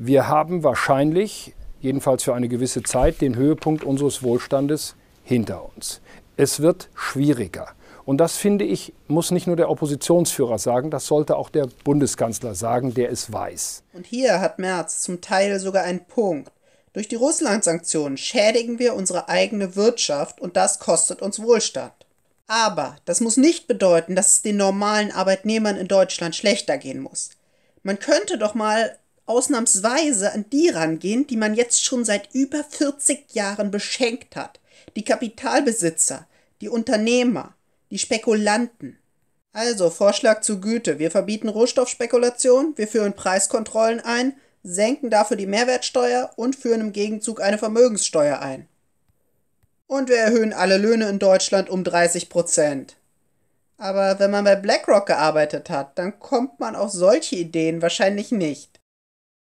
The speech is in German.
Wir haben wahrscheinlich, jedenfalls für eine gewisse Zeit, den Höhepunkt unseres Wohlstandes hinter uns. Es wird schwieriger. Und das finde ich, muss nicht nur der Oppositionsführer sagen, das sollte auch der Bundeskanzler sagen, der es weiß. Und hier hat Merz zum Teil sogar einen Punkt. Durch die Russland-Sanktionen schädigen wir unsere eigene Wirtschaft und das kostet uns Wohlstand. Aber das muss nicht bedeuten, dass es den normalen Arbeitnehmern in Deutschland schlechter gehen muss. Man könnte doch mal ausnahmsweise an die rangehen, die man jetzt schon seit über 40 Jahren beschenkt hat. Die Kapitalbesitzer, die Unternehmer, die Spekulanten. Also Vorschlag zur Güte. Wir verbieten Rohstoffspekulation, wir führen Preiskontrollen ein, senken dafür die Mehrwertsteuer und führen im Gegenzug eine Vermögenssteuer ein. Und wir erhöhen alle Löhne in Deutschland um 30 Prozent. Aber wenn man bei BlackRock gearbeitet hat, dann kommt man auf solche Ideen wahrscheinlich nicht.